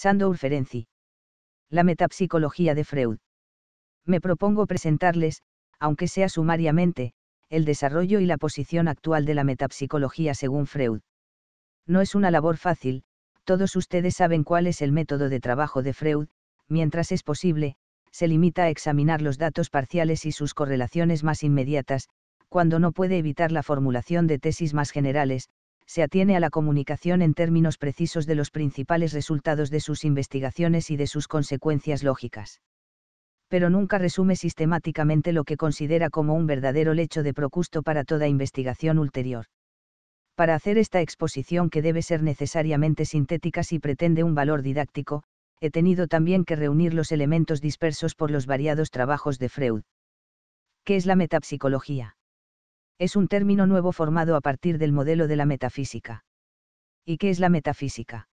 Sandor Ferenczi. La metapsicología de Freud. Me propongo presentarles, aunque sea sumariamente, el desarrollo y la posición actual de la metapsicología según Freud. No es una labor fácil, todos ustedes saben cuál es el método de trabajo de Freud, mientras es posible, se limita a examinar los datos parciales y sus correlaciones más inmediatas, cuando no puede evitar la formulación de tesis más generales, se atiene a la comunicación en términos precisos de los principales resultados de sus investigaciones y de sus consecuencias lógicas. Pero nunca resume sistemáticamente lo que considera como un verdadero lecho de procusto para toda investigación ulterior. Para hacer esta exposición que debe ser necesariamente sintética si pretende un valor didáctico, he tenido también que reunir los elementos dispersos por los variados trabajos de Freud. ¿Qué es la metapsicología? es un término nuevo formado a partir del modelo de la metafísica. ¿Y qué es la metafísica?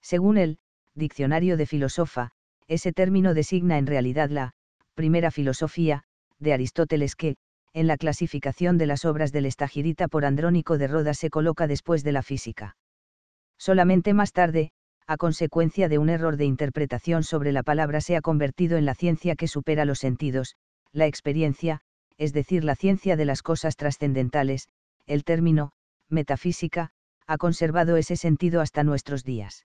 Según el Diccionario de Filosofa, ese término designa en realidad la primera filosofía de Aristóteles que, en la clasificación de las obras del estagirita por Andrónico de Rodas se coloca después de la física. Solamente más tarde, a consecuencia de un error de interpretación sobre la palabra se ha convertido en la ciencia que supera los sentidos, la experiencia, es decir, la ciencia de las cosas trascendentales, el término, metafísica, ha conservado ese sentido hasta nuestros días.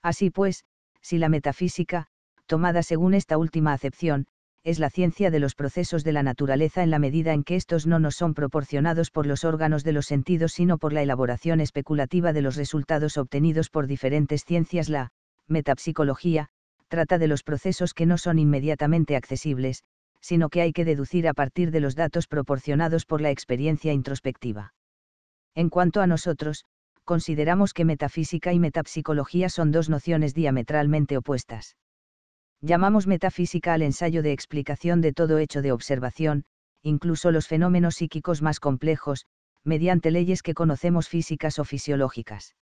Así pues, si la metafísica, tomada según esta última acepción, es la ciencia de los procesos de la naturaleza en la medida en que estos no nos son proporcionados por los órganos de los sentidos sino por la elaboración especulativa de los resultados obtenidos por diferentes ciencias, la metapsicología, trata de los procesos que no son inmediatamente accesibles, sino que hay que deducir a partir de los datos proporcionados por la experiencia introspectiva. En cuanto a nosotros, consideramos que metafísica y metapsicología son dos nociones diametralmente opuestas. Llamamos metafísica al ensayo de explicación de todo hecho de observación, incluso los fenómenos psíquicos más complejos, mediante leyes que conocemos físicas o fisiológicas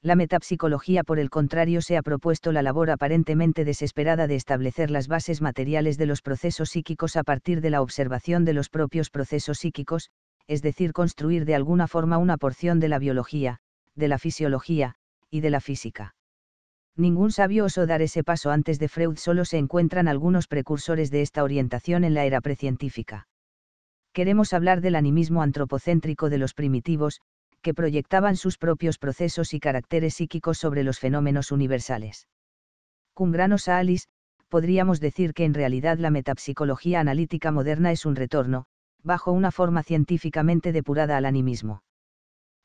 la metapsicología por el contrario se ha propuesto la labor aparentemente desesperada de establecer las bases materiales de los procesos psíquicos a partir de la observación de los propios procesos psíquicos, es decir, construir de alguna forma una porción de la biología, de la fisiología, y de la física. Ningún sabio osó dar ese paso antes de Freud, solo se encuentran algunos precursores de esta orientación en la era precientífica. Queremos hablar del animismo antropocéntrico de los primitivos, que proyectaban sus propios procesos y caracteres psíquicos sobre los fenómenos universales. Cum a salis, podríamos decir que en realidad la metapsicología analítica moderna es un retorno, bajo una forma científicamente depurada al animismo.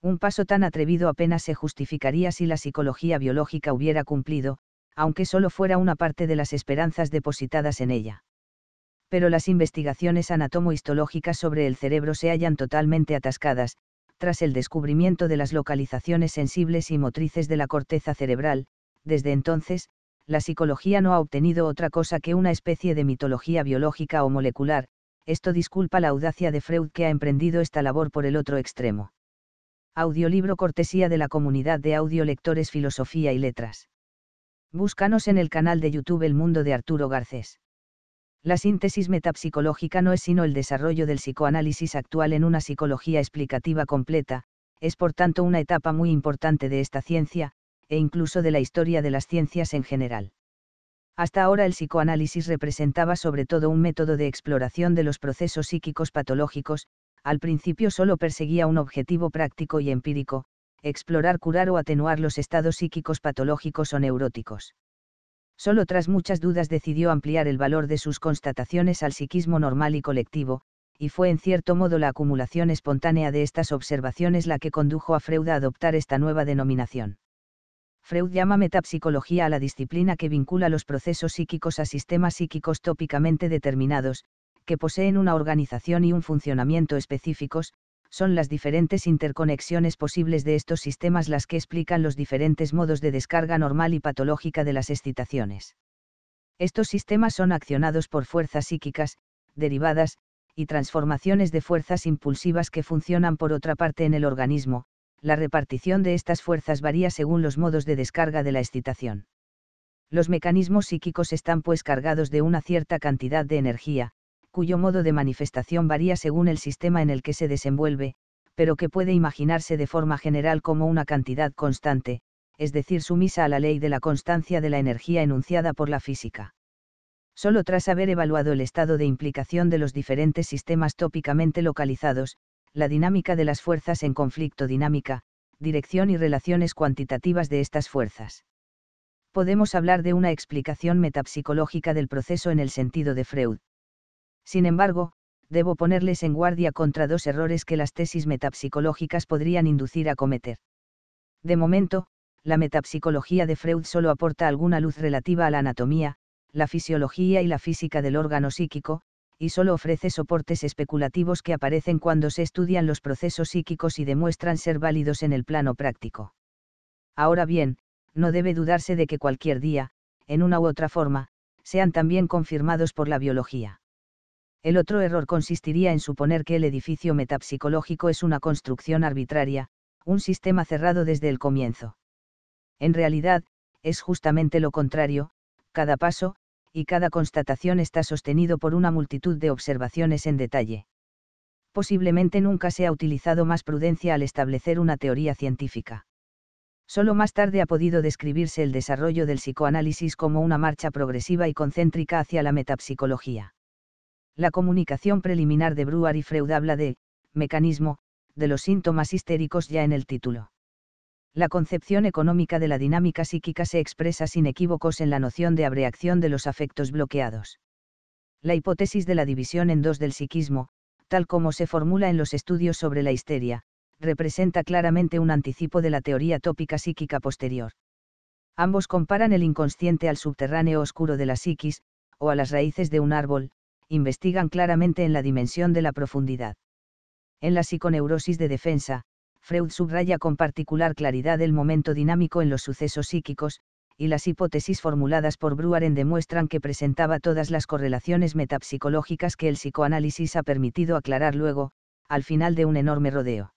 Un paso tan atrevido apenas se justificaría si la psicología biológica hubiera cumplido, aunque solo fuera una parte de las esperanzas depositadas en ella. Pero las investigaciones anatomohistológicas sobre el cerebro se hallan totalmente atascadas, tras el descubrimiento de las localizaciones sensibles y motrices de la corteza cerebral, desde entonces, la psicología no ha obtenido otra cosa que una especie de mitología biológica o molecular, esto disculpa la audacia de Freud que ha emprendido esta labor por el otro extremo. Audiolibro cortesía de la comunidad de audiolectores Filosofía y Letras. Búscanos en el canal de YouTube El Mundo de Arturo Garcés. La síntesis metapsicológica no es sino el desarrollo del psicoanálisis actual en una psicología explicativa completa, es por tanto una etapa muy importante de esta ciencia, e incluso de la historia de las ciencias en general. Hasta ahora el psicoanálisis representaba sobre todo un método de exploración de los procesos psíquicos patológicos, al principio solo perseguía un objetivo práctico y empírico, explorar, curar o atenuar los estados psíquicos patológicos o neuróticos. Solo tras muchas dudas decidió ampliar el valor de sus constataciones al psiquismo normal y colectivo, y fue en cierto modo la acumulación espontánea de estas observaciones la que condujo a Freud a adoptar esta nueva denominación. Freud llama metapsicología a la disciplina que vincula los procesos psíquicos a sistemas psíquicos tópicamente determinados, que poseen una organización y un funcionamiento específicos, son las diferentes interconexiones posibles de estos sistemas las que explican los diferentes modos de descarga normal y patológica de las excitaciones. Estos sistemas son accionados por fuerzas psíquicas, derivadas, y transformaciones de fuerzas impulsivas que funcionan por otra parte en el organismo, la repartición de estas fuerzas varía según los modos de descarga de la excitación. Los mecanismos psíquicos están pues cargados de una cierta cantidad de energía, cuyo modo de manifestación varía según el sistema en el que se desenvuelve, pero que puede imaginarse de forma general como una cantidad constante, es decir, sumisa a la ley de la constancia de la energía enunciada por la física. Solo tras haber evaluado el estado de implicación de los diferentes sistemas tópicamente localizados, la dinámica de las fuerzas en conflicto dinámica, dirección y relaciones cuantitativas de estas fuerzas. Podemos hablar de una explicación metapsicológica del proceso en el sentido de Freud. Sin embargo, debo ponerles en guardia contra dos errores que las tesis metapsicológicas podrían inducir a cometer. De momento, la metapsicología de Freud solo aporta alguna luz relativa a la anatomía, la fisiología y la física del órgano psíquico, y solo ofrece soportes especulativos que aparecen cuando se estudian los procesos psíquicos y demuestran ser válidos en el plano práctico. Ahora bien, no debe dudarse de que cualquier día, en una u otra forma, sean también confirmados por la biología. El otro error consistiría en suponer que el edificio metapsicológico es una construcción arbitraria, un sistema cerrado desde el comienzo. En realidad, es justamente lo contrario, cada paso, y cada constatación está sostenido por una multitud de observaciones en detalle. Posiblemente nunca se ha utilizado más prudencia al establecer una teoría científica. Solo más tarde ha podido describirse el desarrollo del psicoanálisis como una marcha progresiva y concéntrica hacia la metapsicología la comunicación preliminar de bruar y Freud habla de, mecanismo, de los síntomas histéricos ya en el título. La concepción económica de la dinámica psíquica se expresa sin equívocos en la noción de abreacción de los afectos bloqueados. La hipótesis de la división en dos del psiquismo, tal como se formula en los estudios sobre la histeria, representa claramente un anticipo de la teoría tópica psíquica posterior. Ambos comparan el inconsciente al subterráneo oscuro de la psiquis, o a las raíces de un árbol, investigan claramente en la dimensión de la profundidad. En la psiconeurosis de defensa, Freud subraya con particular claridad el momento dinámico en los sucesos psíquicos, y las hipótesis formuladas por Bruaren demuestran que presentaba todas las correlaciones metapsicológicas que el psicoanálisis ha permitido aclarar luego, al final de un enorme rodeo.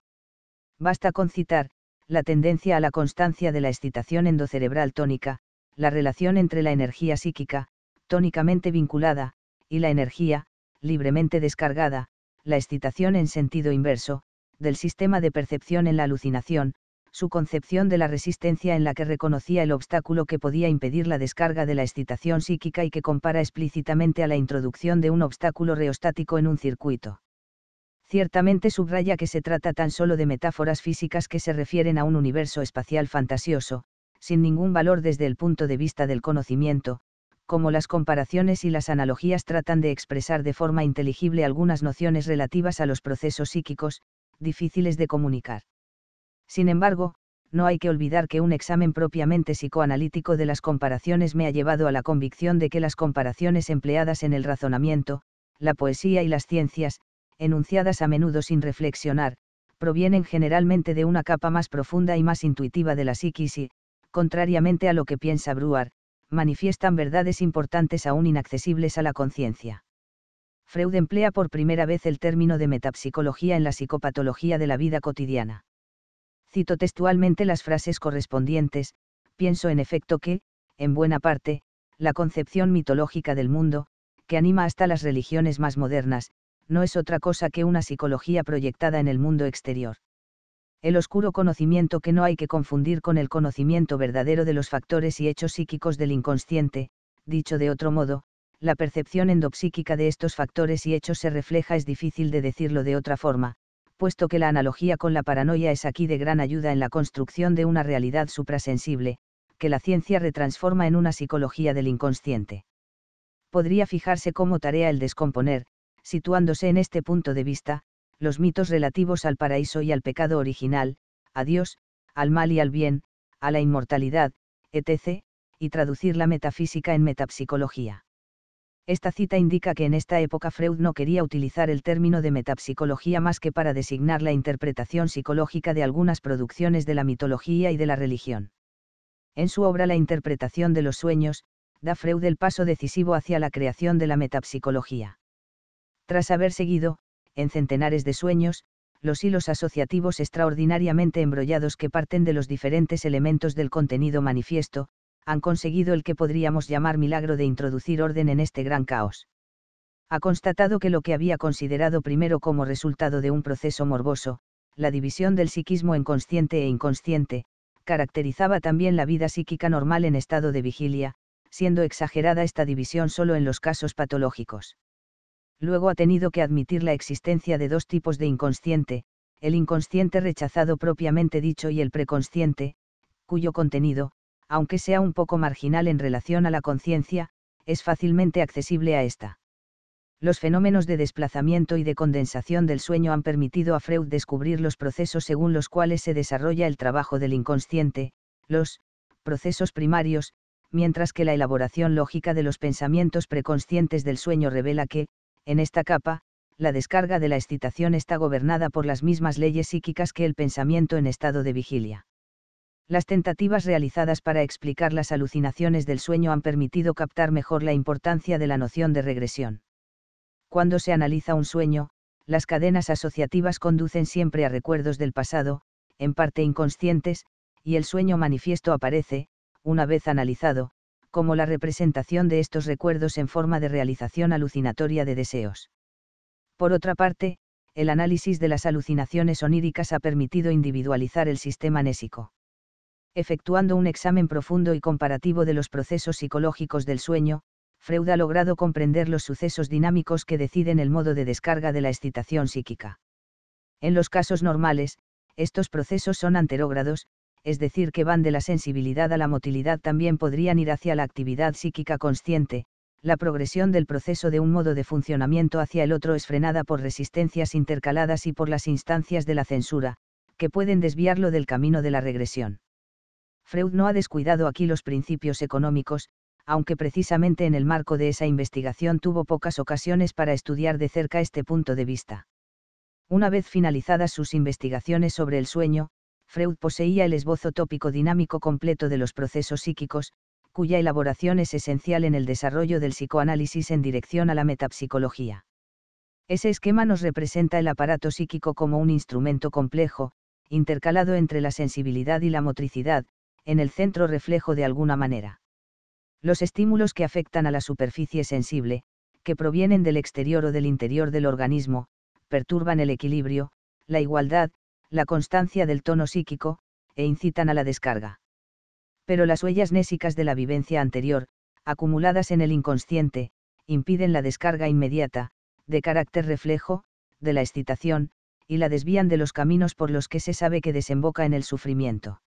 Basta con citar, la tendencia a la constancia de la excitación endocerebral tónica, la relación entre la energía psíquica, tónicamente vinculada, y la energía, libremente descargada, la excitación en sentido inverso, del sistema de percepción en la alucinación, su concepción de la resistencia en la que reconocía el obstáculo que podía impedir la descarga de la excitación psíquica y que compara explícitamente a la introducción de un obstáculo reostático en un circuito. Ciertamente subraya que se trata tan solo de metáforas físicas que se refieren a un universo espacial fantasioso, sin ningún valor desde el punto de vista del conocimiento, como las comparaciones y las analogías tratan de expresar de forma inteligible algunas nociones relativas a los procesos psíquicos, difíciles de comunicar. Sin embargo, no hay que olvidar que un examen propiamente psicoanalítico de las comparaciones me ha llevado a la convicción de que las comparaciones empleadas en el razonamiento, la poesía y las ciencias, enunciadas a menudo sin reflexionar, provienen generalmente de una capa más profunda y más intuitiva de la psiquis contrariamente a lo que piensa Bruar, manifiestan verdades importantes aún inaccesibles a la conciencia. Freud emplea por primera vez el término de metapsicología en la psicopatología de la vida cotidiana. Cito textualmente las frases correspondientes, pienso en efecto que, en buena parte, la concepción mitológica del mundo, que anima hasta las religiones más modernas, no es otra cosa que una psicología proyectada en el mundo exterior el oscuro conocimiento que no hay que confundir con el conocimiento verdadero de los factores y hechos psíquicos del inconsciente, dicho de otro modo, la percepción endopsíquica de estos factores y hechos se refleja es difícil de decirlo de otra forma, puesto que la analogía con la paranoia es aquí de gran ayuda en la construcción de una realidad suprasensible, que la ciencia retransforma en una psicología del inconsciente. Podría fijarse como tarea el descomponer, situándose en este punto de vista, los mitos relativos al paraíso y al pecado original, a Dios, al mal y al bien, a la inmortalidad, etc., y traducir la metafísica en metapsicología. Esta cita indica que en esta época Freud no quería utilizar el término de metapsicología más que para designar la interpretación psicológica de algunas producciones de la mitología y de la religión. En su obra La interpretación de los sueños, da Freud el paso decisivo hacia la creación de la metapsicología. Tras haber seguido, en centenares de sueños, los hilos asociativos extraordinariamente embrollados que parten de los diferentes elementos del contenido manifiesto, han conseguido el que podríamos llamar milagro de introducir orden en este gran caos. Ha constatado que lo que había considerado primero como resultado de un proceso morboso, la división del psiquismo en consciente e inconsciente, caracterizaba también la vida psíquica normal en estado de vigilia, siendo exagerada esta división solo en los casos patológicos luego ha tenido que admitir la existencia de dos tipos de inconsciente, el inconsciente rechazado propiamente dicho y el preconsciente, cuyo contenido, aunque sea un poco marginal en relación a la conciencia, es fácilmente accesible a ésta. Los fenómenos de desplazamiento y de condensación del sueño han permitido a Freud descubrir los procesos según los cuales se desarrolla el trabajo del inconsciente, los procesos primarios, mientras que la elaboración lógica de los pensamientos preconscientes del sueño revela que, en esta capa, la descarga de la excitación está gobernada por las mismas leyes psíquicas que el pensamiento en estado de vigilia. Las tentativas realizadas para explicar las alucinaciones del sueño han permitido captar mejor la importancia de la noción de regresión. Cuando se analiza un sueño, las cadenas asociativas conducen siempre a recuerdos del pasado, en parte inconscientes, y el sueño manifiesto aparece, una vez analizado, como la representación de estos recuerdos en forma de realización alucinatoria de deseos. Por otra parte, el análisis de las alucinaciones oníricas ha permitido individualizar el sistema nésico. Efectuando un examen profundo y comparativo de los procesos psicológicos del sueño, Freud ha logrado comprender los sucesos dinámicos que deciden el modo de descarga de la excitación psíquica. En los casos normales, estos procesos son anterógrados, es decir, que van de la sensibilidad a la motilidad, también podrían ir hacia la actividad psíquica consciente, la progresión del proceso de un modo de funcionamiento hacia el otro es frenada por resistencias intercaladas y por las instancias de la censura, que pueden desviarlo del camino de la regresión. Freud no ha descuidado aquí los principios económicos, aunque precisamente en el marco de esa investigación tuvo pocas ocasiones para estudiar de cerca este punto de vista. Una vez finalizadas sus investigaciones sobre el sueño, Freud poseía el esbozo tópico dinámico completo de los procesos psíquicos, cuya elaboración es esencial en el desarrollo del psicoanálisis en dirección a la metapsicología. Ese esquema nos representa el aparato psíquico como un instrumento complejo, intercalado entre la sensibilidad y la motricidad, en el centro reflejo de alguna manera. Los estímulos que afectan a la superficie sensible, que provienen del exterior o del interior del organismo, perturban el equilibrio, la igualdad, la constancia del tono psíquico, e incitan a la descarga. Pero las huellas nésicas de la vivencia anterior, acumuladas en el inconsciente, impiden la descarga inmediata, de carácter reflejo, de la excitación, y la desvían de los caminos por los que se sabe que desemboca en el sufrimiento.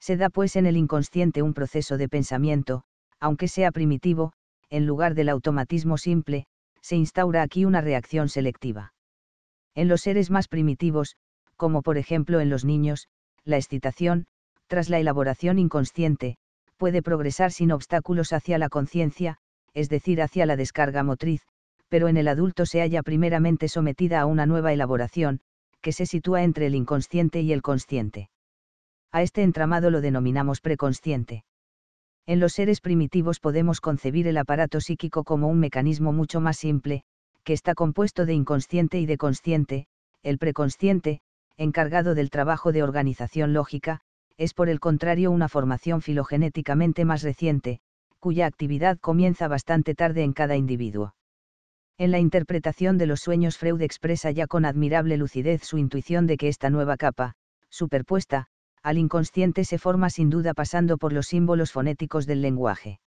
Se da pues en el inconsciente un proceso de pensamiento, aunque sea primitivo, en lugar del automatismo simple, se instaura aquí una reacción selectiva. En los seres más primitivos, como por ejemplo en los niños, la excitación, tras la elaboración inconsciente, puede progresar sin obstáculos hacia la conciencia, es decir, hacia la descarga motriz, pero en el adulto se halla primeramente sometida a una nueva elaboración, que se sitúa entre el inconsciente y el consciente. A este entramado lo denominamos preconsciente. En los seres primitivos podemos concebir el aparato psíquico como un mecanismo mucho más simple, que está compuesto de inconsciente y de consciente, el preconsciente, encargado del trabajo de organización lógica, es por el contrario una formación filogenéticamente más reciente, cuya actividad comienza bastante tarde en cada individuo. En la interpretación de los sueños Freud expresa ya con admirable lucidez su intuición de que esta nueva capa, superpuesta, al inconsciente se forma sin duda pasando por los símbolos fonéticos del lenguaje.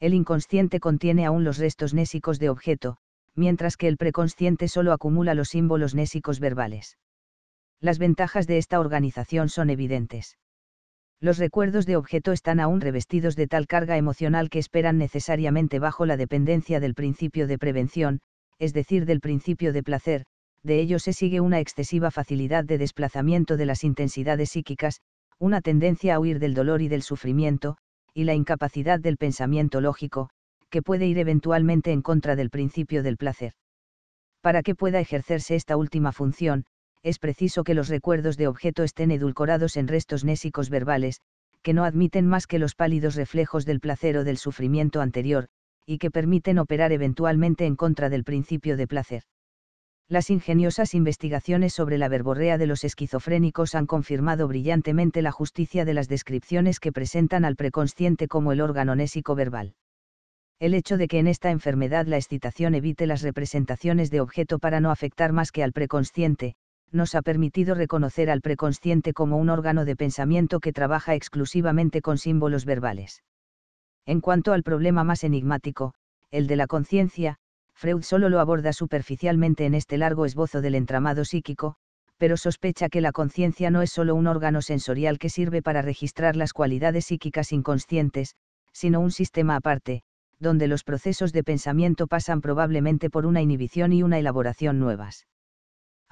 El inconsciente contiene aún los restos nésicos de objeto, mientras que el preconsciente solo acumula los símbolos nésicos verbales las ventajas de esta organización son evidentes. Los recuerdos de objeto están aún revestidos de tal carga emocional que esperan necesariamente bajo la dependencia del principio de prevención, es decir, del principio de placer, de ello se sigue una excesiva facilidad de desplazamiento de las intensidades psíquicas, una tendencia a huir del dolor y del sufrimiento, y la incapacidad del pensamiento lógico, que puede ir eventualmente en contra del principio del placer. Para que pueda ejercerse esta última función, es preciso que los recuerdos de objeto estén edulcorados en restos nésicos verbales, que no admiten más que los pálidos reflejos del placer o del sufrimiento anterior, y que permiten operar eventualmente en contra del principio de placer. Las ingeniosas investigaciones sobre la verborrea de los esquizofrénicos han confirmado brillantemente la justicia de las descripciones que presentan al preconsciente como el órgano nésico verbal. El hecho de que en esta enfermedad la excitación evite las representaciones de objeto para no afectar más que al preconsciente, nos ha permitido reconocer al preconsciente como un órgano de pensamiento que trabaja exclusivamente con símbolos verbales. En cuanto al problema más enigmático, el de la conciencia, Freud solo lo aborda superficialmente en este largo esbozo del entramado psíquico, pero sospecha que la conciencia no es solo un órgano sensorial que sirve para registrar las cualidades psíquicas inconscientes, sino un sistema aparte, donde los procesos de pensamiento pasan probablemente por una inhibición y una elaboración nuevas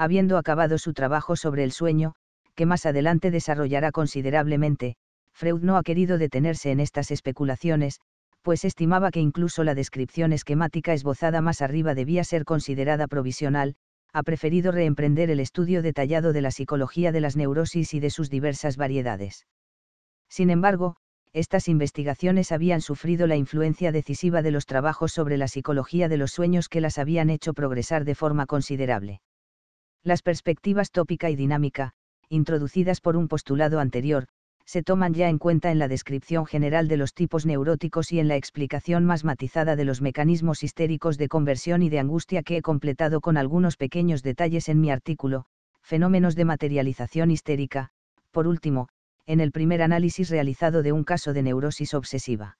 habiendo acabado su trabajo sobre el sueño, que más adelante desarrollará considerablemente, Freud no ha querido detenerse en estas especulaciones, pues estimaba que incluso la descripción esquemática esbozada más arriba debía ser considerada provisional, ha preferido reemprender el estudio detallado de la psicología de las neurosis y de sus diversas variedades. Sin embargo, estas investigaciones habían sufrido la influencia decisiva de los trabajos sobre la psicología de los sueños que las habían hecho progresar de forma considerable. Las perspectivas tópica y dinámica, introducidas por un postulado anterior, se toman ya en cuenta en la descripción general de los tipos neuróticos y en la explicación más matizada de los mecanismos histéricos de conversión y de angustia que he completado con algunos pequeños detalles en mi artículo, Fenómenos de materialización histérica, por último, en el primer análisis realizado de un caso de neurosis obsesiva.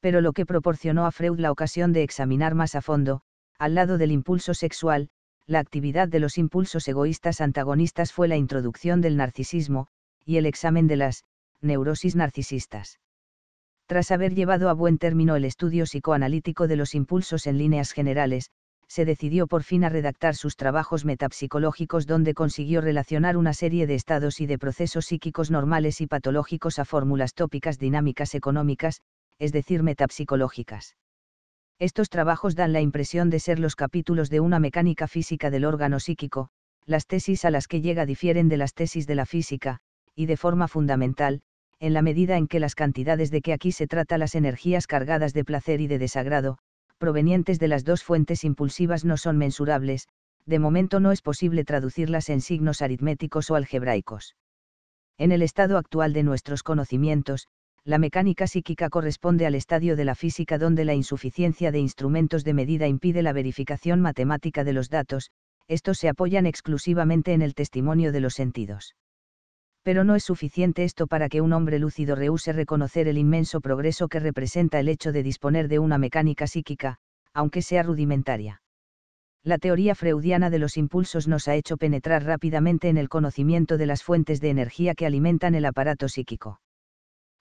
Pero lo que proporcionó a Freud la ocasión de examinar más a fondo, al lado del impulso sexual, la actividad de los impulsos egoístas antagonistas fue la introducción del narcisismo, y el examen de las neurosis narcisistas. Tras haber llevado a buen término el estudio psicoanalítico de los impulsos en líneas generales, se decidió por fin a redactar sus trabajos metapsicológicos donde consiguió relacionar una serie de estados y de procesos psíquicos normales y patológicos a fórmulas tópicas dinámicas económicas, es decir, metapsicológicas. Estos trabajos dan la impresión de ser los capítulos de una mecánica física del órgano psíquico, las tesis a las que llega difieren de las tesis de la física, y de forma fundamental, en la medida en que las cantidades de que aquí se trata las energías cargadas de placer y de desagrado, provenientes de las dos fuentes impulsivas no son mensurables, de momento no es posible traducirlas en signos aritméticos o algebraicos. En el estado actual de nuestros conocimientos, la mecánica psíquica corresponde al estadio de la física donde la insuficiencia de instrumentos de medida impide la verificación matemática de los datos, estos se apoyan exclusivamente en el testimonio de los sentidos. Pero no es suficiente esto para que un hombre lúcido rehúse reconocer el inmenso progreso que representa el hecho de disponer de una mecánica psíquica, aunque sea rudimentaria. La teoría freudiana de los impulsos nos ha hecho penetrar rápidamente en el conocimiento de las fuentes de energía que alimentan el aparato psíquico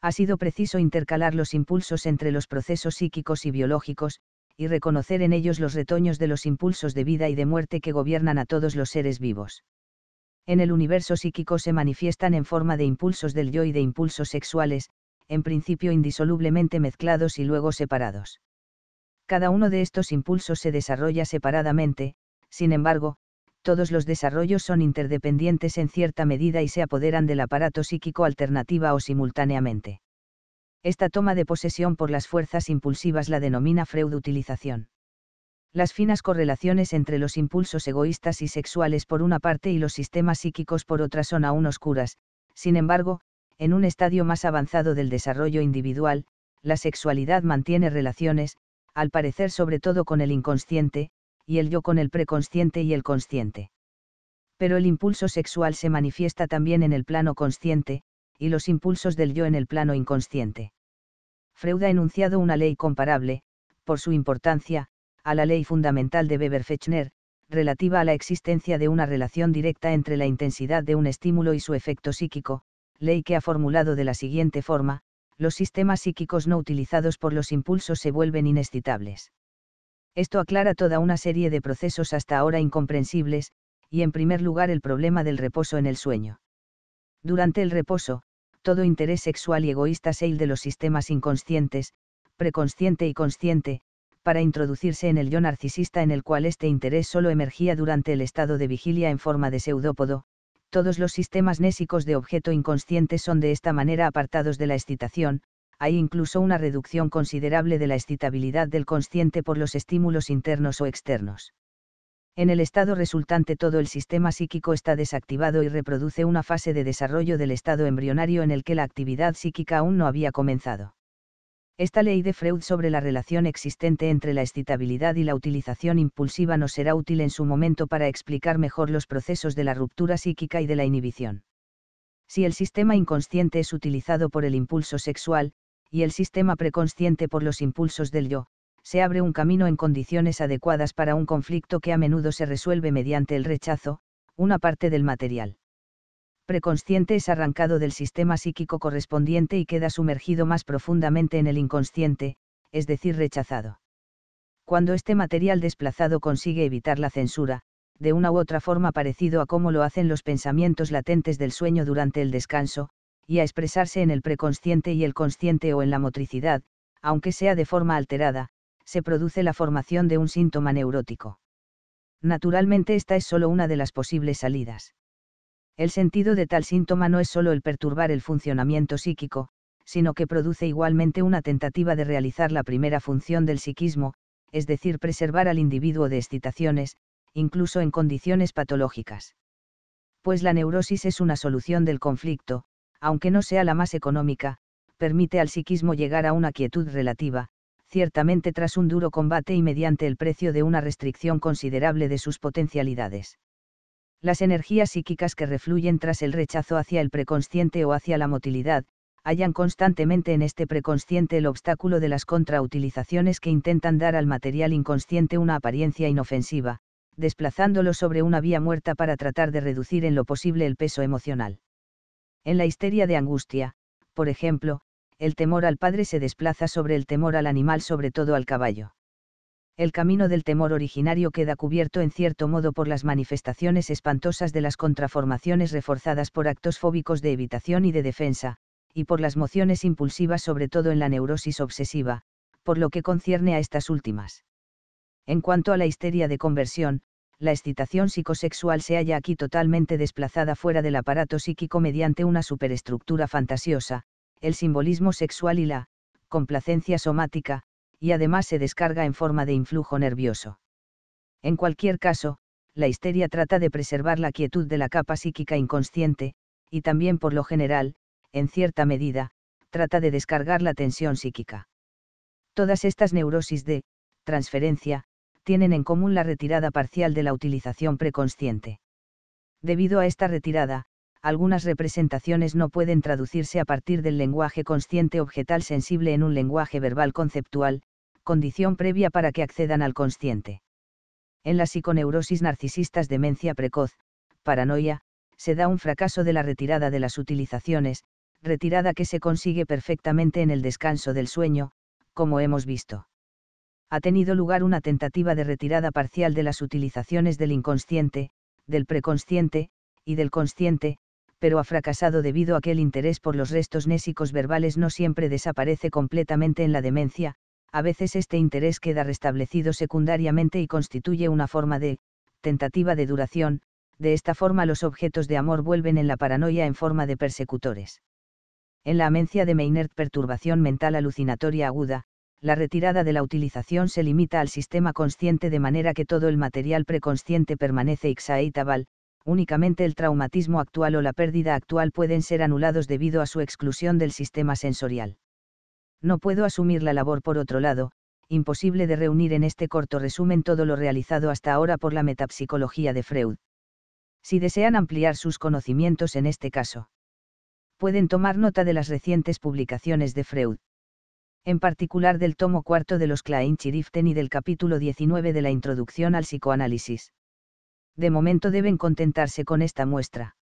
ha sido preciso intercalar los impulsos entre los procesos psíquicos y biológicos, y reconocer en ellos los retoños de los impulsos de vida y de muerte que gobiernan a todos los seres vivos. En el universo psíquico se manifiestan en forma de impulsos del yo y de impulsos sexuales, en principio indisolublemente mezclados y luego separados. Cada uno de estos impulsos se desarrolla separadamente, sin embargo, todos los desarrollos son interdependientes en cierta medida y se apoderan del aparato psíquico alternativa o simultáneamente. Esta toma de posesión por las fuerzas impulsivas la denomina Freud utilización. Las finas correlaciones entre los impulsos egoístas y sexuales por una parte y los sistemas psíquicos por otra son aún oscuras, sin embargo, en un estadio más avanzado del desarrollo individual, la sexualidad mantiene relaciones, al parecer sobre todo con el inconsciente, y el yo con el preconsciente y el consciente. Pero el impulso sexual se manifiesta también en el plano consciente, y los impulsos del yo en el plano inconsciente. Freud ha enunciado una ley comparable, por su importancia, a la ley fundamental de Weber-Fechner, relativa a la existencia de una relación directa entre la intensidad de un estímulo y su efecto psíquico, ley que ha formulado de la siguiente forma, los sistemas psíquicos no utilizados por los impulsos se vuelven inexcitables. Esto aclara toda una serie de procesos hasta ahora incomprensibles, y en primer lugar el problema del reposo en el sueño. Durante el reposo, todo interés sexual y egoísta se de los sistemas inconscientes, preconsciente y consciente, para introducirse en el yo narcisista en el cual este interés solo emergía durante el estado de vigilia en forma de pseudópodo, todos los sistemas nésicos de objeto inconsciente son de esta manera apartados de la excitación, hay incluso una reducción considerable de la excitabilidad del consciente por los estímulos internos o externos. En el estado resultante todo el sistema psíquico está desactivado y reproduce una fase de desarrollo del estado embrionario en el que la actividad psíquica aún no había comenzado. Esta ley de Freud sobre la relación existente entre la excitabilidad y la utilización impulsiva nos será útil en su momento para explicar mejor los procesos de la ruptura psíquica y de la inhibición. Si el sistema inconsciente es utilizado por el impulso sexual, y el sistema preconsciente por los impulsos del yo, se abre un camino en condiciones adecuadas para un conflicto que a menudo se resuelve mediante el rechazo, una parte del material preconsciente es arrancado del sistema psíquico correspondiente y queda sumergido más profundamente en el inconsciente, es decir, rechazado. Cuando este material desplazado consigue evitar la censura, de una u otra forma parecido a cómo lo hacen los pensamientos latentes del sueño durante el descanso, y a expresarse en el preconsciente y el consciente o en la motricidad, aunque sea de forma alterada, se produce la formación de un síntoma neurótico. Naturalmente esta es solo una de las posibles salidas. El sentido de tal síntoma no es solo el perturbar el funcionamiento psíquico, sino que produce igualmente una tentativa de realizar la primera función del psiquismo, es decir, preservar al individuo de excitaciones, incluso en condiciones patológicas. Pues la neurosis es una solución del conflicto, aunque no sea la más económica, permite al psiquismo llegar a una quietud relativa, ciertamente tras un duro combate y mediante el precio de una restricción considerable de sus potencialidades. Las energías psíquicas que refluyen tras el rechazo hacia el preconsciente o hacia la motilidad, hallan constantemente en este preconsciente el obstáculo de las contrautilizaciones que intentan dar al material inconsciente una apariencia inofensiva, desplazándolo sobre una vía muerta para tratar de reducir en lo posible el peso emocional. En la histeria de angustia, por ejemplo, el temor al padre se desplaza sobre el temor al animal, sobre todo al caballo. El camino del temor originario queda cubierto en cierto modo por las manifestaciones espantosas de las contraformaciones reforzadas por actos fóbicos de evitación y de defensa, y por las mociones impulsivas sobre todo en la neurosis obsesiva, por lo que concierne a estas últimas. En cuanto a la histeria de conversión, la excitación psicosexual se halla aquí totalmente desplazada fuera del aparato psíquico mediante una superestructura fantasiosa, el simbolismo sexual y la complacencia somática, y además se descarga en forma de influjo nervioso. En cualquier caso, la histeria trata de preservar la quietud de la capa psíquica inconsciente, y también por lo general, en cierta medida, trata de descargar la tensión psíquica. Todas estas neurosis de transferencia, tienen en común la retirada parcial de la utilización preconsciente. Debido a esta retirada, algunas representaciones no pueden traducirse a partir del lenguaje consciente objetal sensible en un lenguaje verbal conceptual, condición previa para que accedan al consciente. En la psiconeurosis narcisistas demencia precoz, paranoia, se da un fracaso de la retirada de las utilizaciones, retirada que se consigue perfectamente en el descanso del sueño, como hemos visto ha tenido lugar una tentativa de retirada parcial de las utilizaciones del inconsciente, del preconsciente, y del consciente, pero ha fracasado debido a que el interés por los restos nésicos verbales no siempre desaparece completamente en la demencia, a veces este interés queda restablecido secundariamente y constituye una forma de tentativa de duración, de esta forma los objetos de amor vuelven en la paranoia en forma de persecutores. En la amencia de Meinert perturbación mental alucinatoria aguda, la retirada de la utilización se limita al sistema consciente de manera que todo el material preconsciente permanece Ixaeitabal, únicamente el traumatismo actual o la pérdida actual pueden ser anulados debido a su exclusión del sistema sensorial. No puedo asumir la labor por otro lado, imposible de reunir en este corto resumen todo lo realizado hasta ahora por la metapsicología de Freud. Si desean ampliar sus conocimientos en este caso, pueden tomar nota de las recientes publicaciones de Freud en particular del tomo cuarto de los Klein-Chiriften y del capítulo 19 de la Introducción al Psicoanálisis. De momento deben contentarse con esta muestra.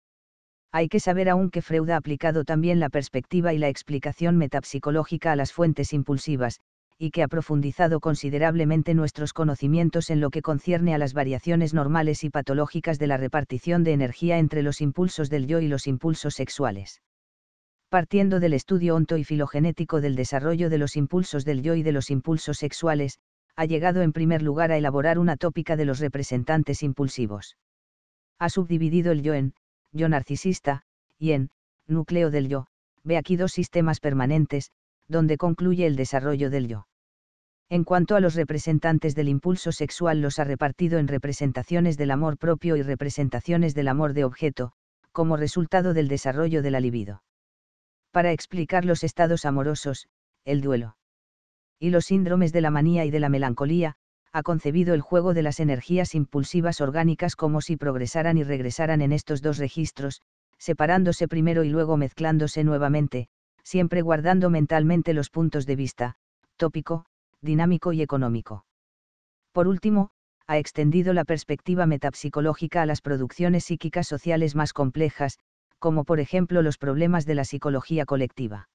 Hay que saber aún que Freud ha aplicado también la perspectiva y la explicación metapsicológica a las fuentes impulsivas, y que ha profundizado considerablemente nuestros conocimientos en lo que concierne a las variaciones normales y patológicas de la repartición de energía entre los impulsos del yo y los impulsos sexuales partiendo del estudio onto y filogenético del desarrollo de los impulsos del yo y de los impulsos sexuales, ha llegado en primer lugar a elaborar una tópica de los representantes impulsivos. Ha subdividido el yo en, yo narcisista, y en, núcleo del yo, ve aquí dos sistemas permanentes, donde concluye el desarrollo del yo. En cuanto a los representantes del impulso sexual, los ha repartido en representaciones del amor propio y representaciones del amor de objeto, como resultado del desarrollo de la libido para explicar los estados amorosos, el duelo y los síndromes de la manía y de la melancolía, ha concebido el juego de las energías impulsivas orgánicas como si progresaran y regresaran en estos dos registros, separándose primero y luego mezclándose nuevamente, siempre guardando mentalmente los puntos de vista, tópico, dinámico y económico. Por último, ha extendido la perspectiva metapsicológica a las producciones psíquicas sociales más complejas, como por ejemplo los problemas de la psicología colectiva.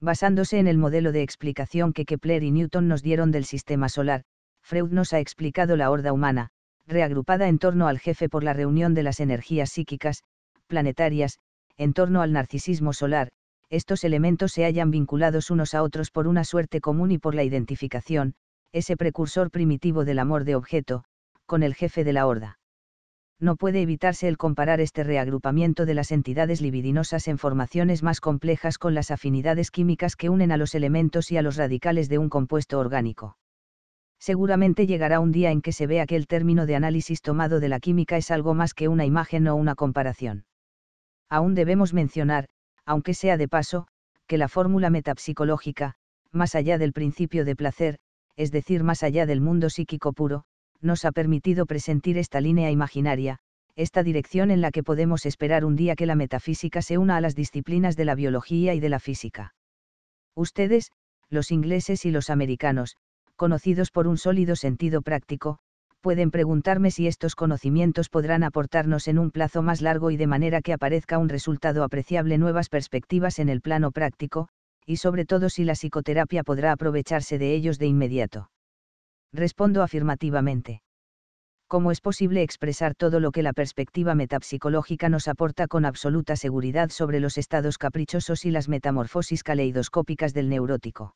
Basándose en el modelo de explicación que Kepler y Newton nos dieron del sistema solar, Freud nos ha explicado la horda humana, reagrupada en torno al jefe por la reunión de las energías psíquicas, planetarias, en torno al narcisismo solar, estos elementos se hallan vinculados unos a otros por una suerte común y por la identificación, ese precursor primitivo del amor de objeto, con el jefe de la horda no puede evitarse el comparar este reagrupamiento de las entidades libidinosas en formaciones más complejas con las afinidades químicas que unen a los elementos y a los radicales de un compuesto orgánico. Seguramente llegará un día en que se vea que el término de análisis tomado de la química es algo más que una imagen o una comparación. Aún debemos mencionar, aunque sea de paso, que la fórmula metapsicológica, más allá del principio de placer, es decir, más allá del mundo psíquico puro, nos ha permitido presentir esta línea imaginaria, esta dirección en la que podemos esperar un día que la metafísica se una a las disciplinas de la biología y de la física. Ustedes, los ingleses y los americanos, conocidos por un sólido sentido práctico, pueden preguntarme si estos conocimientos podrán aportarnos en un plazo más largo y de manera que aparezca un resultado apreciable nuevas perspectivas en el plano práctico, y sobre todo si la psicoterapia podrá aprovecharse de ellos de inmediato. Respondo afirmativamente. ¿Cómo es posible expresar todo lo que la perspectiva metapsicológica nos aporta con absoluta seguridad sobre los estados caprichosos y las metamorfosis caleidoscópicas del neurótico?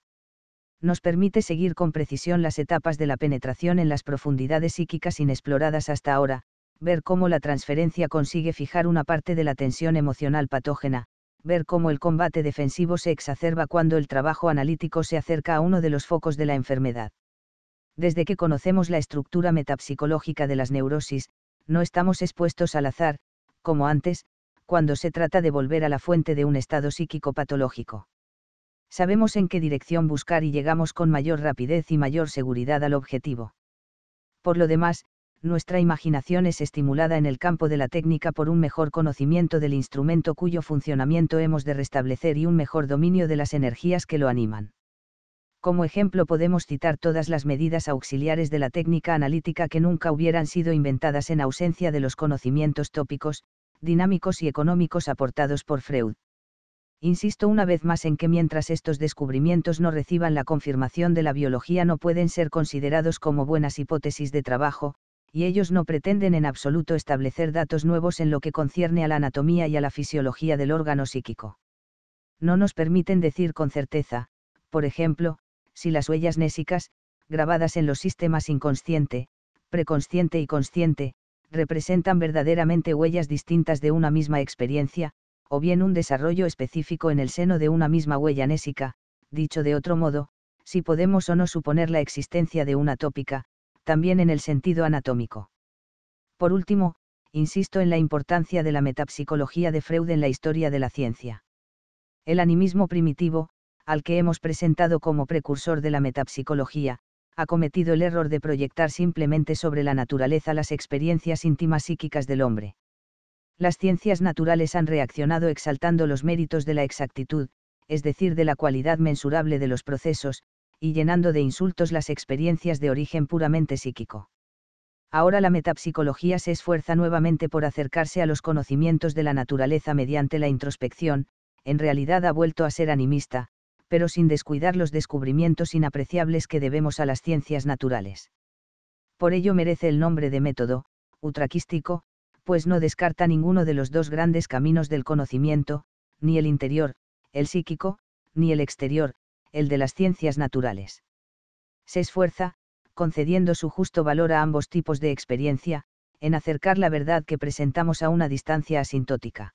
Nos permite seguir con precisión las etapas de la penetración en las profundidades psíquicas inexploradas hasta ahora, ver cómo la transferencia consigue fijar una parte de la tensión emocional patógena, ver cómo el combate defensivo se exacerba cuando el trabajo analítico se acerca a uno de los focos de la enfermedad desde que conocemos la estructura metapsicológica de las neurosis, no estamos expuestos al azar, como antes, cuando se trata de volver a la fuente de un estado psíquico patológico. Sabemos en qué dirección buscar y llegamos con mayor rapidez y mayor seguridad al objetivo. Por lo demás, nuestra imaginación es estimulada en el campo de la técnica por un mejor conocimiento del instrumento cuyo funcionamiento hemos de restablecer y un mejor dominio de las energías que lo animan. Como ejemplo podemos citar todas las medidas auxiliares de la técnica analítica que nunca hubieran sido inventadas en ausencia de los conocimientos tópicos, dinámicos y económicos aportados por Freud. Insisto una vez más en que mientras estos descubrimientos no reciban la confirmación de la biología no pueden ser considerados como buenas hipótesis de trabajo, y ellos no pretenden en absoluto establecer datos nuevos en lo que concierne a la anatomía y a la fisiología del órgano psíquico. No nos permiten decir con certeza, por ejemplo, si las huellas nésicas, grabadas en los sistemas inconsciente, preconsciente y consciente, representan verdaderamente huellas distintas de una misma experiencia, o bien un desarrollo específico en el seno de una misma huella nésica, dicho de otro modo, si podemos o no suponer la existencia de una tópica, también en el sentido anatómico. Por último, insisto en la importancia de la metapsicología de Freud en la historia de la ciencia. El animismo primitivo, al que hemos presentado como precursor de la metapsicología, ha cometido el error de proyectar simplemente sobre la naturaleza las experiencias íntimas psíquicas del hombre. Las ciencias naturales han reaccionado exaltando los méritos de la exactitud, es decir, de la cualidad mensurable de los procesos, y llenando de insultos las experiencias de origen puramente psíquico. Ahora la metapsicología se esfuerza nuevamente por acercarse a los conocimientos de la naturaleza mediante la introspección, en realidad ha vuelto a ser animista, pero sin descuidar los descubrimientos inapreciables que debemos a las ciencias naturales. Por ello merece el nombre de método, utraquístico, pues no descarta ninguno de los dos grandes caminos del conocimiento, ni el interior, el psíquico, ni el exterior, el de las ciencias naturales. Se esfuerza, concediendo su justo valor a ambos tipos de experiencia, en acercar la verdad que presentamos a una distancia asintótica.